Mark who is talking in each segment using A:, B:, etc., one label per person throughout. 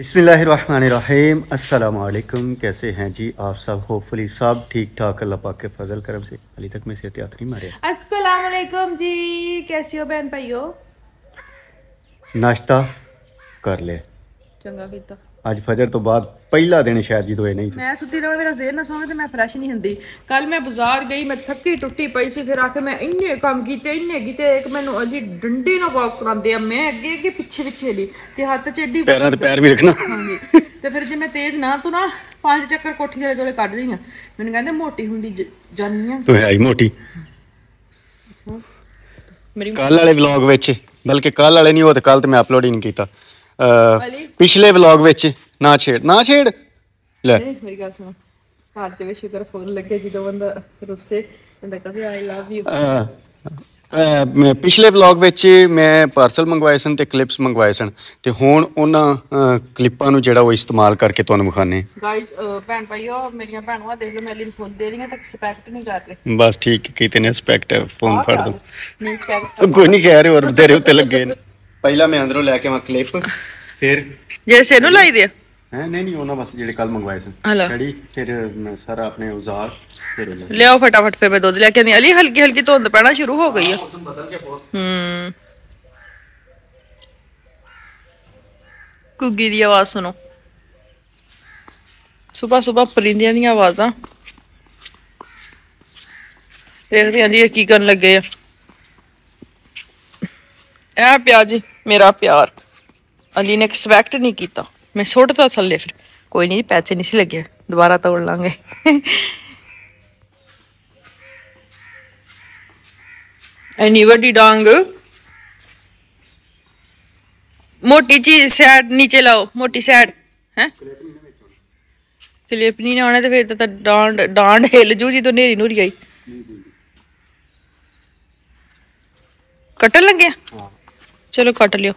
A: بسم اللہ الرحمن الرحیم السلام علیکم کیسے ہیں جی آپ سب ہوپ سب ٹھیک ٹھاک اللہ پاک کے فضل کرم سے علی تک میں صحت یاد نہیں مارے
B: السلام علیکم جی کیسی ہو بہن بھائیو
A: ناشتہ کر لے چنگا کیتا ਅੱਜ ਫਜਰ ਤੋਂ ਬਾਅਦ ਪਹਿਲਾ ਦਿਨ ਸ਼ਾਇਦ ਜੀ ਹੋਏ ਨਹੀਂ
B: ਮੈਂ ਸੁੱਤੀ ਰਹਾਂ ਮੇਰਾ ਜ਼ੇਰ ਨਾ ਸੋਵੇ ਤੇ ਮੈਂ ਫਰੈਸ਼ ਨਹੀਂ ਹੁੰਦੀ ਕੱਲ ਮੈਂ ਬਾਜ਼ਾਰ ਗਈ ਮੈਂ ਥੱਕੀ ਟੁੱਟੀ ਪਈ ਸੀ ਫਿਰ ਕੇ ਮੈਂ ਇੰਨੇ ਕੰਮ ਕੀਤੇ ਇੰਨੇ ਕੀਤੇ ਇੱਕ ਮੈਨੂੰ ਅਜੀ ਡੰਡੇ ਨਾਲ ਵਾਕ ਕਰਾਉਂਦੇ ਆ ਮੈਂ ਅੱਗੇ ਅੱਗੇ ਪਿੱਛੇ ਪਿੱਛੇ ਲਈ ਤੇ ਹੱਥ 'ਚ ਐਡੀ ਪੈਰਾਂ ਤੇ ਪੈਰ ਵੀ ਰੱਖਣਾ ਤੇ ਫਿਰ ਜੇ ਮੈਂ ਤੇਜ਼ ਨਾ ਤੂੰ ਨਾ ਪੰਜ ਚੱਕਰ ਕੋਠੀ ਦੇ ਕੋਲੇ ਕੱਢ ਲਈਆਂ ਮੈਨੂੰ ਕਹਿੰਦੇ ਮੋਟੀ ਹੁੰਦੀ ਜਾਨੀ ਆ ਤੂੰ ਹੈ ਹੀ ਮੋਟੀ ਕੱਲ ਵਾਲੇ
A: ਵਲੌਗ ਵਿੱਚ ਬਲਕਿ ਕੱਲ ਵਾਲੇ ਨਹੀਂ ਉਹ ਤੇ ਕੱਲ ਤੇ ਮੈਂ ਅਪਲੋਡ ਹੀ ਨਹੀਂ ਕੀਤਾ
B: ਪਿਛਲੇ ਵਲੌਗ ਵਿੱਚ
A: ਨਾ ਛੇੜ ਨਾ ਛੇੜ
B: ਲੈ ਮੇਰੀ ਗੱਲ ਸੁਣ ਘਰ ਦੇ ਵਿੱਚ ਸ਼ੁਕਰ ਫੁੱਲ ਲੱਗੇ ਜਦੋਂ ਬੰਦਾ ਰੁੱਸੇ ਕਹਿੰਦਾ ਕਹੇ ਆਈ ਲਵ ਯੂ
A: ਪਿਛਲੇ ਵਲੌਗ ਵਿੱਚ ਮੈਂ ਪਾਰਸਲ ਮੰਗਵਾਏ ਸਨ ਤੇ ਕਲਿੱਪਸ ਮੰਗਵਾਏ ਸਨ ਤੇ ਹੁਣ ਉਹਨਾਂ ਕਲਿੱਪਾਂ ਨੂੰ ਜਿਹੜਾ ਉਹ ਇਸਤੇਮਾਲ ਕਰਕੇ ਤੁਹਾਨੂੰ ਵਿਖਾਣੇ
B: ਗਾਇਸ ਭੈਣ ਭਾਈਓ ਮੇਰੀਆਂ ਭੈਣਾਂ ਦੇਖ ਲਓ ਮੈਂ ਲਈ ਫੋਨ ਦੇ ਰਹੀਆਂ ਤਾਂ ਐਕਸਪੈਕਟ ਨਹੀਂ ਕਰ
A: ਰਹੇ ਬਸ ਠੀਕ ਕੀਤੇ ਨੇ ਸਪੈਕਟ ਫੋਨ ਫੜ ਦੋ
B: ਨਹੀਂ
A: ਕੋਈ ਨਹੀਂ ਕਹਿ ਰਹੇ ਹੋਰ ਤੇਰੇ ਉੱਤੇ ਲੱਗੇ ਨੇ ਪਹਿਲਾ ਮੈਂ ਅੰਦਰੋਂ ਲੈ ਕੇ ਮੈਂ ਕਲਿੱਪ ਫਿਰ ਜੇ ਸੇ ਨੂੰ ਲਾਈ ਦੇ ਹੈ ਨਹੀਂ ਨਹੀਂ ਉਹਨਾਂ ਬਸ ਜਿਹੜੇ ਕੱਲ ਮੰਗਵਾਏ ਸੀ ਖੜੀ ਫਿਰ ਸਾਰਾ ਆਪਣੇ ਔਜ਼ਾਰ
B: ਫਿਰ ਲਿਆਓ ਫਟਾਫਟ ਫਿਰ ਮੈਂ ਦੁੱਧ ਲੈ ਕੇ ਨਹੀਂ ਅਲੀ ਹਲਕੀ ਹਲਕੀ ਧੁੰਦ ਪੈਣਾ ਸ਼ੁਰੂ ਹੋ ਗਈ ਹੈ ਹੂੰ ਕੁੱਗੀ ਦੀ ਆਵਾਜ਼ ਸੁਣੋ ਸਵੇਰ ਸਵੇਰ ਪਰਿੰਦਿਆਂ ਦੀਆਂ ਆਵਾਜ਼ਾਂ ਦੇਖਦੇ ਹਾਂ ਜੀ ਕੀ ਕਰਨ ਲੱਗੇ ਆ پیا جی میرا پیار علی نے پھر کوئی نہیں پیسے نہیں لگے دوبارہ توڑ لا گے موٹی چیز سیڈ نیچے لاؤ موٹی سائڈ پھر لپنا ڈانڈ ہل جی تو نیری نوری آئی جی، جی، جی۔ کٹن لگا ہاں۔ ਚਲੋ ਕੱਟ ਲਿਓ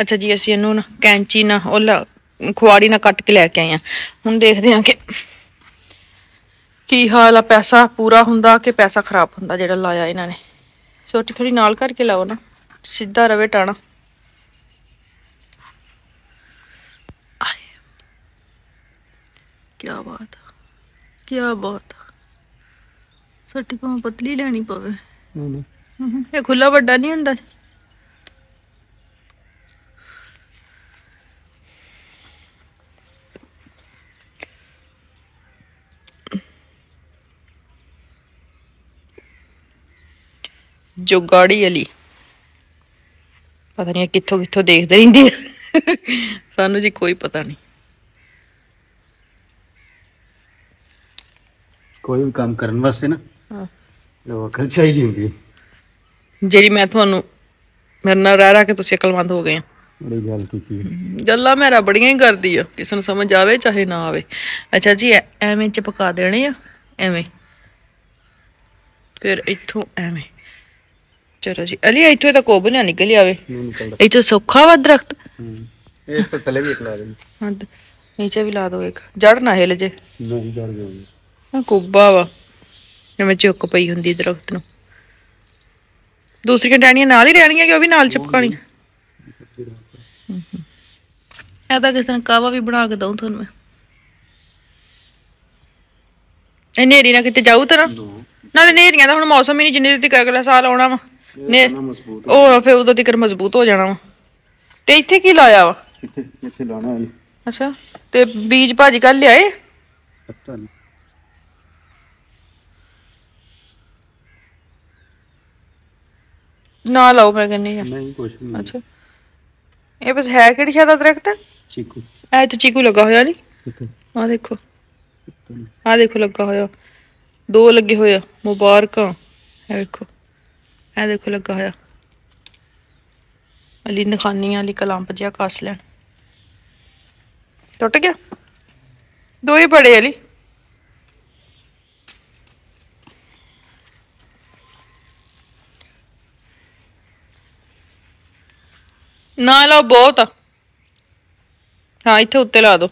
B: ਅੱਛਾ ਜੀ ਅਸੀਂ ਇਹਨੂੰ ਨਾ ਕੈਂਚੀ ਨਾਲ ਉਹ ਖੁਆੜੀ ਨਾਲ ਕੱਟ ਕੇ ਲੈ ਕੇ ਆਏ ਆ ਹੁਣ ਦੇਖਦੇ ਹਾਂ ਕਿ ਕੀ ਹਾਲ ਆ ਪੈਸਾ ਪੂਰਾ ਹੁੰਦਾ ਕਿ ਪੈਸਾ ਖਰਾਬ ਹੁੰਦਾ ਜਿਹੜਾ ਲਾਇਆ ਇਹਨਾਂ ਨੇ ਸੋਟੀ ਥੋੜੀ ਨਾਲ ਕਰਕੇ ਲਾਓ ਨਾ ਸਿੱਧਾ ਰਵੇ ਟਾਣਾ ਕੀ ਬਾਤ ਕੀ ਬਾਤ ਸੱਟੀ ਪਾਉ ਪਤਲੀ ਲੈਣੀ ਪਵੇ ਨਹੀਂ ਨਹੀਂ کھلا بھائی جو گاڑی والی پتا نہیں کتوں کتوں دیکھتی ہوں سنو جی کوئی پتا نہیں
A: کوئی بھی کام کرنے چاہیے
B: ਜਿਹੜੀ ਮੈਂ ਤੁਹਾਨੂੰ ਮੇਰੇ ਨਾਲ ਰਹਿ ਰਹਿ ਕੇ ਤੁਸੀਂ ਅਕਲਮੰਦ ਹੋ ਗਏ ਆ
A: ਬੜੀ ਗੱਲ ਕੀਤੀ
B: ਗੱਲਾਂ ਮੇਰਾ ਬੜੀਆਂ ਹੀ ਕਰਦੀ ਆ ਕਿਸੇ ਨੂੰ ਸਮਝ ਆਵੇ ਚਾਹੇ ਨਾ ਆਵੇ ਅੱਛਾ ਜੀ ਐਵੇਂ ਚ ਪਕਾ ਦੇਣੇ ਆ ਐਵੇਂ ਫਿਰ ਇੱਥੋਂ ਐਵੇਂ ਚਲੋ ਜੀ ਅਲੀ ਇੱਥੋਂ ਤਾਂ ਕੋਬ ਨਾ ਨਿਕਲ ਆਵੇ
A: ਨਹੀਂ ਨਿਕਲਦਾ ਇੱਥੋਂ
B: ਸੌਖਾ ਵਾ ਦਰਖਤ
A: ਇਹ ਥੱਲੇ ਵੀ ਇੱਕ ਲਾ ਦੇਣੀ
B: ਹਾਂ ਨੀਚੇ ਵੀ ਲਾ ਦੋ ਇੱਕ ਜੜ ਨਾ ਹਿਲ ਜੇ
A: ਨਹੀਂ ਜੜ ਜਾਊਗੀ
B: ਆ ਕੁੱਬਾ ਵਾ ਜਿਵੇਂ ਚੁੱਕ ਪਈ ਹੁੰਦੀ ਦਰਖਤ ਨੂੰ ਦੂਸਰੀਆਂ ਡੈਣੀਆਂ ਨਾਲ ਹੀ ਰਹਿਣੀਆਂ ਕਿ ਉਹ ਵੀ ਨਾਲ ਚਿਪਕਾਣੀ ਇਹਦਾ ਕਿਸ ਕਿਸੇ ਨੇ ਕਾਵਾ ਵੀ ਬਣਾ ਕੇ ਦਊਂ ਤੁਹਾਨੂੰ ਮੈਂ ਇਹ ਨੇਰੀ ਨਾ ਕਿਤੇ ਜਾਊ ਤਰਾ ਨਾਲੇ ਨੇਰੀਆਂ ਦਾ ਹੁਣ ਮੌਸਮ ਹੀ ਨਹੀਂ ਜਿੰਨੇ ਤੱਕ ਅਗਲਾ ਸਾਲ ਆਉਣਾ ਵਾ ਨੇ ਉਹ ਫੇ ਉਦੋਂ ਤੱਕ ਮਜ਼ਬੂਤ ਹੋ ਜਾਣਾ ਵਾ ਤੇ ਇੱਥੇ ਕੀ ਲਾਇਆ ਵਾ
A: ਇੱਥੇ ਇੱਥੇ ਲਾਣਾ ਹੈ
B: ਅੱਛਾ ਤੇ ਬੀਜ ਭਾਜੀ ਕੱਲ ਲਿਆਏ ਪਤਾ ਨਹੀਂ ਨਾ ਲਾਓ ਮੈਂ ਕਹਿੰਨੀ ਆ ਨਹੀਂ ਕੁਛ ਨਹੀਂ ਅੱਛਾ ਇਹ ਬਸ ਹੈ ਕਿਹੜੀ ਸ਼ਾਦਾ ਦਰਖਤ ਚੀਕੂ ਐ ਤੇ ਚੀਕੂ ਲੱਗਾ ਹੋਇਆ ਨਹੀਂ ਆ ਦੇਖੋ ਆ ਦੇਖੋ ਲੱਗਾ ਹੋਇਆ ਦੋ ਲੱਗੇ ਹੋਇਆ ਮੁਬਾਰਕਾਂ ਇਹ ਦੇਖੋ ਇਹ ਦੇਖੋ ਲੱਗਾ ਹੋਇਆ ਅਲੀ ਨਖਾਨੀ ਵਾਲੀ ਕਲਾਮ ਪਜਿਆ ਕਾਸ ਲੈਣ ਟੁੱਟ ਗਿਆ ਦੋ ਹੀ ਬੜੇ ਅਲੀ ਨਾ ਲਾਓ ਬਹੁਤ ਆ ਹਾਂ ਇੱਥੇ ਉੱਤੇ ਲਾ ਦਿਓ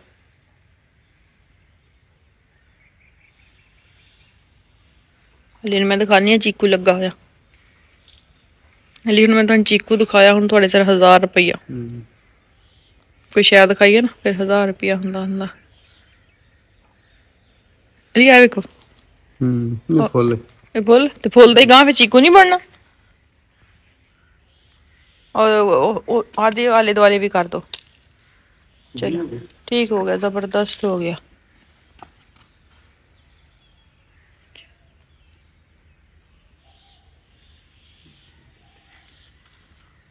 B: ਹਲੇ ਮੈਂ ਦਿਖਾਣੀ ਆ ਚੀਕੂ ਲੱਗਾ ਹੋਇਆ ਹਲੇ ਹੁਣ ਮੈਂ ਤੁਹਾਨੂੰ ਚੀਕੂ ਦਿਖਾਇਆ ਹੁਣ ਤੁਹਾਡੇ ਸਿਰ 1000 ਰੁਪਈਆ ਕੋਈ ਸ਼ਾਇਦ ਦਿਖਾਈਏ ਨਾ ਫਿਰ 1000 ਰੁਪਈਆ ਹੁੰਦਾ ਹੁੰਦਾ ਲਈ ਆ ਵੇਖੋ ਹੂੰ ਇਹ ਫੁੱਲ ਇਹ ਫੁੱਲ ਤੇ ਫੁੱਲ ਦੇ ਗਾਂ ਵਿੱਚ ਚੀਕੂ ਨਹੀਂ ਬਣਨਾ ਉਹ ਆਦੀ ਵਾਲੇ ਦਵਾਲੇ ਵੀ ਕਰ ਦੋ ਚਲੋ ਠੀਕ ਹੋ ਗਿਆ ਜ਼ਬਰਦਸਤ ਹੋ ਗਿਆ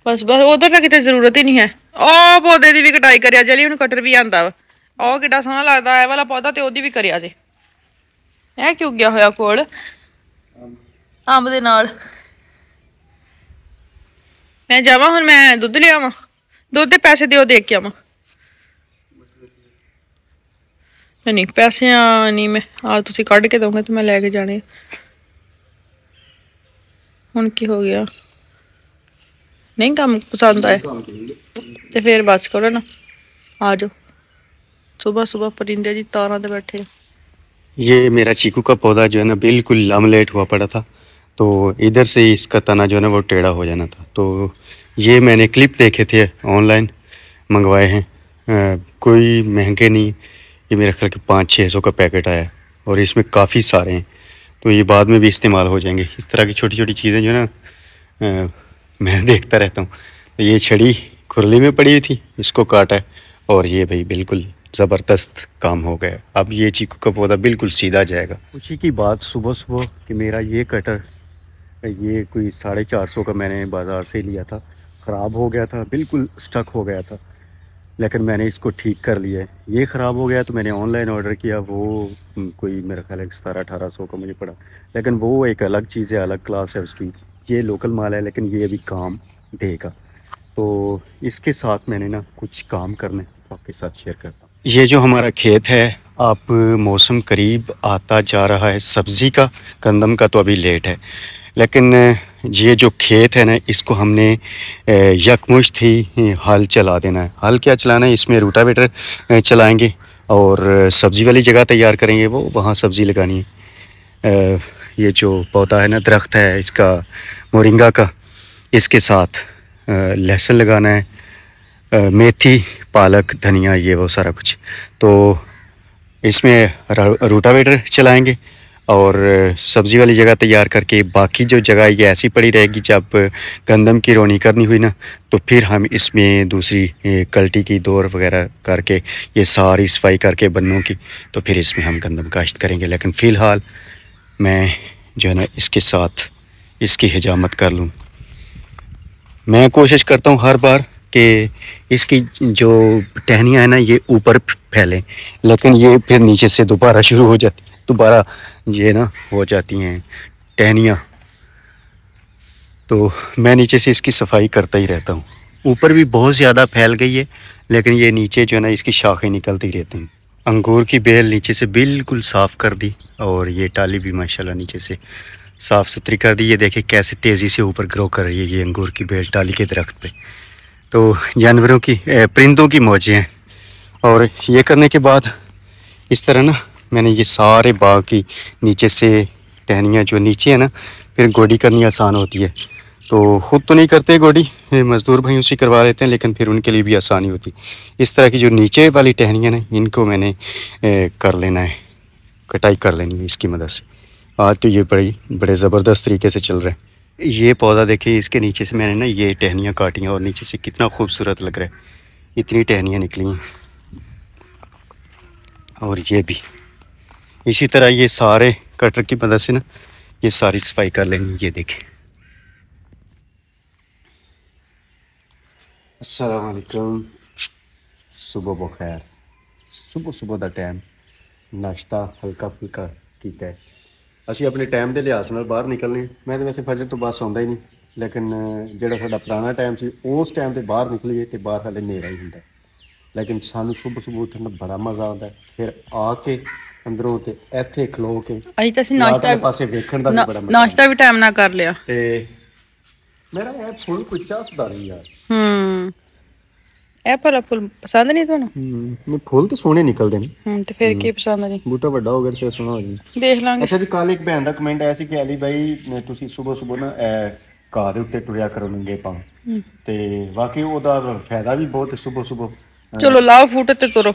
B: ਬਸ ਬਸ ਉਧਰ ਤਾਂ ਕਿਤੇ ਜ਼ਰੂਰਤ ਹੀ ਨਹੀਂ ਹੈ ਉਹ ਪੌਦੇ ਦੀ ਵੀ ਕਟਾਈ ਕਰਿਆ ਜਲੀ ਹੁਣ ਕਟਰ ਵੀ ਆਂਦਾ ਵਾ ਉਹ ਕਿੱਡਾ ਸੋਹਣਾ ਲੱਗਦਾ ਇਹ ਵਾਲਾ ਪੌਦਾ ਤੇ ਉਹਦੀ ਵੀ ਕਰਿਆ ਜੇ ਇਹ ਕਿਉਂ ਗਿਆ ਹੋਇਆ ਕੋਲ ਅੰਬ ਦੇ ਨਾਲ میں جانا ہوں میں آوا دھدے دیکھ کے آو پیسے نہیں میں آ تھی کھڑ کے دوں گا تو میں لے کے جانے ہوں کی ہو گیا نہیں کم پسند آئے تو پھر بس کر آ جاؤ صبح صبح پرندے جی تارا بیٹھے
A: یہ میرا چیکو کا پودا جو ہے نا بالکل لم لیٹ پڑا تھا تو ادھر سے ہی اس کا تنا جو ہے نا وہ ٹیڑھا ہو جانا تھا تو یہ میں نے کلپ دیکھے تھے آن لائن منگوائے ہیں کوئی مہنگے نہیں یہ میرے خیال کے پانچ چھ سو کا پیکٹ آیا اور اس میں کافی سارے ہیں تو یہ بعد میں بھی استعمال ہو جائیں گے اس طرح کی چھوٹی چھوٹی چیزیں جو ہے نا میں دیکھتا رہتا ہوں یہ چھڑی کھرلی میں پڑی تھی اس کو کاٹا اور یہ بھائی بالکل زبردست کام ہو گیا اب یہ چیکو کا پودا بالکل سیدھا جائے گا اسی کی بات صبح صبح کہ میرا یہ کٹر یہ کوئی ساڑھے چار سو کا میں نے بازار سے لیا تھا خراب ہو گیا تھا بالکل سٹک ہو گیا تھا لیکن میں نے اس کو ٹھیک کر لیا ہے یہ خراب ہو گیا تو میں نے آن لائن آرڈر کیا وہ کوئی میرا خیال ہے ستارہ اٹھارہ سو کا مجھے پڑا لیکن وہ ایک الگ چیز ہے الگ کلاس ہے اس کی یہ لوکل مال ہے لیکن یہ ابھی کام دے گا تو اس کے ساتھ میں نے نا کچھ کام کرنے آپ کے ساتھ شیئر کرتا ہوں یہ جو ہمارا کھیت ہے آپ موسم قریب آتا جا رہا ہے سبزی کا گندم کا تو ابھی لیٹ ہے لیکن یہ جو کھیت ہے نا اس کو ہم نے یکمشت تھی ہل چلا دینا ہے ہل کیا چلانا ہے اس میں روٹا ویٹر چلائیں گے اور سبزی والی جگہ تیار کریں گے وہ وہاں سبزی لگانی ہے یہ جو پودا ہے نا درخت ہے اس کا مورنگا کا اس کے ساتھ لہسن لگانا ہے میتھی پالک دھنیا یہ وہ سارا کچھ تو اس میں روٹا ویٹر چلائیں گے اور سبزی والی جگہ تیار کر کے باقی جو جگہ یہ ایسی پڑی رہے گی جب گندم کی رونی کرنی ہوئی نا تو پھر ہم اس میں دوسری کلٹی کی دور وغیرہ کر کے یہ ساری صفائی کر کے بنوں کی تو پھر اس میں ہم گندم کاشت کریں گے لیکن فی الحال میں جو ہے نا اس کے ساتھ اس کی حجامت کر لوں میں کوشش کرتا ہوں ہر بار کہ اس کی جو ٹہنیاں ہیں نا یہ اوپر پھیلیں لیکن یہ پھر نیچے سے دوبارہ شروع ہو جاتی دوبارہ یہ نا ہو جاتی ہیں ٹہنیاں تو میں نیچے سے اس کی صفائی کرتا ہی رہتا ہوں اوپر بھی بہت زیادہ پھیل گئی ہے لیکن یہ نیچے جو ہے نا اس کی شاخیں نکلتی رہتی ہیں انگور کی بیل نیچے سے بالکل صاف کر دی اور یہ ٹالی بھی ماشاء اللہ نیچے سے صاف ستھری کر دی یہ دیکھیں کیسے تیزی سے اوپر گرو کر رہی ہے یہ انگور کی بیل ٹالی کے درخت پہ تو جانوروں کی پرندوں کی موجیں ہیں اور یہ کرنے کے بعد اس طرح نا میں نے یہ سارے باغ کی نیچے سے ٹہنیاں جو نیچے ہیں نا پھر گوڈی کرنی آسان ہوتی ہے تو خود تو نہیں کرتے گوڈی مزدور بھائیوں سے کروا لیتے ہیں لیکن پھر ان کے لیے بھی آسانی ہوتی ہے اس طرح کی جو نیچے والی ٹہنیاں نا ان کو میں نے کر لینا ہے کٹائی کر لینی ہے اس کی مدد سے آج تو یہ بڑی بڑے زبردست طریقے سے چل رہے ہیں یہ پودا دیکھیں اس کے نیچے سے میں نے نا یہ ٹہنیاں کاٹی ہیں اور نیچے سے کتنا خوبصورت لگ رہا ہے اتنی ٹہنیاں نکلی ہیں اور یہ بھی اسی طرح یہ سارے کٹر کی مدد سے نا یہ ساری صفائی کر لینی یہ دیکھیں السلام علیکم صبح بخیر صبح صبح دا ٹائم ناشتہ ہلکا پھلکا کیتا ہے اسی اپنے ٹائم دے لحاظ نال باہر نکلنے میں تو ویسے فجر تو بعد سوندا ہی نہیں لیکن جڑا ساڈا پرانا ٹائم سی اس ٹائم تے باہر نکلیے تے باہر ہلے نیرا ہی ہوں ਲੇਕਿਨ ਸਾਨੂੰ ਸਵੇਰ ਸਵੇਰ ਉੱਠਣ ਦਾ ਬੜਾ ਮਜ਼ਾ ਆਉਂਦਾ ਫਿਰ ਆ ਕੇ ਅੰਦਰੋਂ ਤੇ ਇੱਥੇ ਖਲੋ ਕੇ ਅਸੀਂ
B: ਤਾਂ ਅਸੀਂ ਨਾਸ਼ਤਾ ਦੇ ਪਾਸੇ
A: ਵੇਖਣ ਦਾ ਵੀ ਬੜਾ ਮਜ਼ਾ ਨਾਸ਼ਤਾ
B: ਵੀ ਟਾਈਮ ਨਾਲ ਕਰ ਲਿਆ
A: ਤੇ ਮੇਰਾ ਇਹ ਫੁੱਲ ਕੋਈ ਚਾਸਦਾ ਨਹੀਂ ਯਾਰ
B: ਹੂੰ ਇਹ ਫਲਾ ਫੁੱਲ ਪਸੰਦ ਨਹੀਂ ਤੁਹਾਨੂੰ
A: ਨਹੀਂ ਫੁੱਲ ਤਾਂ ਸੋਹਣੇ ਨਿਕਲਦੇ ਨੇ
B: ਹੂੰ ਤੇ ਫਿਰ ਕੀ ਪਸੰਦ ਨਹੀਂ
A: ਬੂਟਾ ਵੱਡਾ ਹੋ ਗਿਆ ਤੇ ਫਿਰ ਸੋਹਣਾ ਹੋ ਜੀ ਦੇਖ ਲਾਂਗੇ ਅੱਛਾ ਜੀ ਕੱਲ ਇੱਕ ਭੈਣ ਦਾ ਕਮੈਂਟ ਆਇਆ ਸੀ ਕਿ ਅਲੀ ਬਾਈ ਤੁਸੀਂ ਸਵੇਰ ਸਵੇਰ ਨਾ ਐ ਘਾਹ ਦੇ ਉੱਤੇ ਟੁਰਿਆ ਕਰੋ ਪਾ ਤੇ ਵਾਕਈ ਉਹਦਾ ਫਾਇਦਾ ਵੀ ਬਹੁਤ ਹੈ ਸਵੇਰ ਸਵੇਰ
B: ਚਲੋ ਲਾਓ ਫੁੱਟ ਤੇ ਤੁਰੋ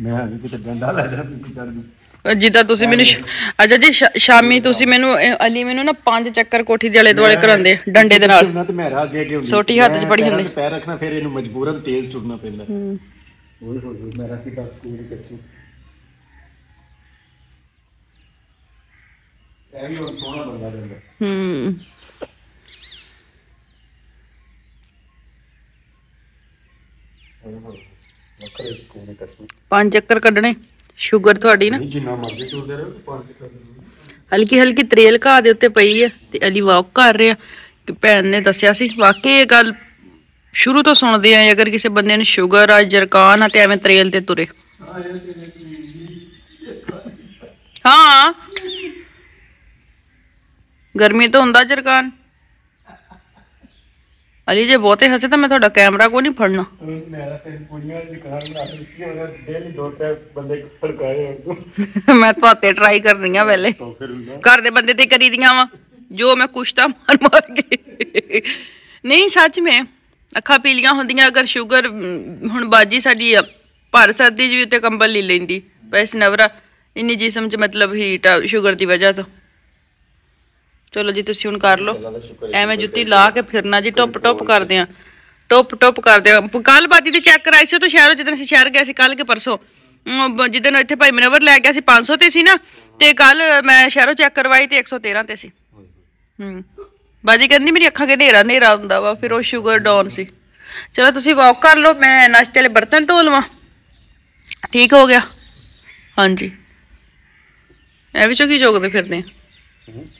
B: ਮੈਂ ਅਜੇ ਕਿਤੇ ਡੰਡਾ ਲੈ ਜਾ ਕੀ ਜਿੱਦਾਂ ਤੁਸੀਂ ਮੈਨੂੰ ਅੱਜਾ ਜੀ ਸ਼ਾਮੀ ਤੁਸੀਂ ਮੈਨੂੰ ਅਲੀ ਮੈਨੂੰ ਨਾ ਪੰਜ ਚੱਕਰ ਕੋਠੀ ਦੇ ਆਲੇ ਦੁਆਲੇ ਕਰਾਉਂਦੇ ਡੰਡੇ ਦੇ ਨਾਲ ਤੁਰਨਾ
A: ਤੇ ਅੱਗੇ ਅੱਗੇ ਹੁੰਦੀ ਸੋਟੀ ਹੱਥ 'ਚ ਬੜੀ ਪੜੀ ਹੁੰਦੀ। ਪੈਰ ਰੱਖਣਾ ਫਿਰ ਇਹਨੂੰ ਮਜਬੂਰਨ ਤੇਜ਼ ਤੁਰਨਾ ਪੈਂਦਾ ਹੌਲੀ ਹੌਲੀ ਮੈਂ ਰਾਤੀ ਦਾ ਸਕੂਲ ਕਿੱਥੇ ਐਵੇਂ ਹੁਣ ਬੰਦਾ ਰਹਿੰਦਾ ਹੂੰ ਕਸਮ
B: ਪੰਜ ਚੱਕਰ ਕੱਢਣੇ ਸ਼ੂਗਰ ਤੁਹਾਡੀ ਨਾ ਜਿੰਨਾ
A: ਮਰਜ਼ੀ ਤੁਰਦੇ ਰਹੋ ਪੰਜ ਚੱਕਰ
B: ਹਲਕੀ ਹਲਕੀ ਤਰੇਲ ਘਾ ਦੇ ਉੱਤੇ ਪਈ ਹੈ ਤੇ ਅਲੀ ਵਾਕ ਕਰ ਰਿਹਾ ਕਿ ਭੈਣ ਨੇ ਦੱਸਿਆ ਸੀ ਵਾਕਈ ਇਹ ਗੱਲ ਸ਼ੁਰੂ ਤੋਂ ਸੁਣਦੇ ਆਂ ਅਗਰ ਕਿਸੇ ਬੰਦੇ ਨੂੰ ਸ਼ੂਗਰ ਆ ਜਰਕਾਨ ਆ ਤੇ ਐਵੇਂ ਤਰੇਲ ਤੇ ਤੁਰੇ ਹਾਂ ਗਰਮੀ ਤੋਂ ਹੁੰਦਾ ਜਰਕਾਨ ਅਲੀ ਜੇ ਬਹੁਤੇ ਹੱਸੇ ਤਾਂ ਮੈਂ ਤੁਹਾਡਾ ਕੈਮਰਾ ਕੋ ਨਹੀਂ ਫੜਨਾ ਮੇਰਾ
A: ਤਾਂ ਤੇ ਬੰਦੇ ਫੜਕਾਏ ਹੁਣ
B: ਮੈਂ ਤੁਹਾਤੇ ਟਰਾਈ ਕਰਨੀ ਆ ਪਹਿਲੇ ਘਰ ਦੇ ਬੰਦੇ ਤੇ ਕਰੀ ਦੀਆਂ ਵਾ ਜੋ ਮੈਂ ਕੁਛ ਤਾਂ ਮਾਰ ਮਾਰ ਕੇ ਨਹੀਂ ਸੱਚ ਮੈਂ ਅੱਖਾਂ ਪੀਲੀਆਂ ਹੁੰਦੀਆਂ ਅਗਰ ਸ਼ੂਗਰ ਹੁਣ ਬਾਜੀ ਸਾਡੀ ਭਰ ਸਰਦੀ ਜੀ ਤੇ ਕੰਬਲ ਲੈ ਲੈਂਦੀ ਪੈਸ ਨਵਰਾ ਇੰਨੀ ਜਿਸਮ 'ਚ ਮਤਲਬ ਹੀਟ ਆ ਸ਼ੂਗਰ ਦੀ ਵਜ੍ਹਾ ਤੋਂ ਚਲੋ ਜੀ ਤੁਸੀਂ ਹੁਣ ਕਰ ਲਓ ਐਵੇਂ ਜੁੱਤੀ ਲਾ ਕੇ ਫਿਰਨਾ ਜੀ ਟੁੱਪ ਟੁੱਪ ਕਰਦੇ ਆ ਟੁੱਪ ਟੁੱਪ ਕਰਦੇ ਆ ਕੱਲ ਬਾਜੀ ਦੀ ਚੈੱਕ ਕਰਾਈ ਸੀ ਉਹ ਤਾਂ ਸ਼ਹਿਰੋਂ ਜਦੋਂ ਅਸੀਂ ਸ਼ਹਿਰ ਗਏ ਸੀ ਕੱਲ ਕੇ ਪਰਸੋਂ ਜਿੱਦਨ ਇੱਥੇ ਭਾਈ ਮਨਵਰ ਲੈ ਗਿਆ ਸੀ 500 ਤੇ ਸੀ ਨਾ ਤੇ ਕੱਲ ਮੈਂ ਸ਼ਹਿਰੋਂ ਚੈੱਕ ਕਰਵਾਈ ਤੇ 113 ਤੇ ਸੀ ਹੂੰ ਬਾਜੀ ਕਹਿੰਦੀ ਮੇਰੀ ਅੱਖਾਂ ਕੇ ਹਨੇਰਾ ਹਨੇਰਾ ਹੁੰਦਾ ਵਾ ਫਿਰ ਉਹ ਸ਼ੂਗਰ ਡਾਊਨ ਸੀ ਚਲੋ ਤੁਸੀਂ ਵਾਕ ਕਰ ਲਓ ਮੈਂ ਨਾਸ਼ਤੇ ਵਾਲੇ ਬਰਤਨ ਧੋ ਲਵਾਂ ਠੀਕ ਹੋ ਗਿਆ ਹਾਂਜੀ ਐ ਵੀ ਚੋਕੀ ਜੋਗਦੇ ਫਿਰਦੇ ਆ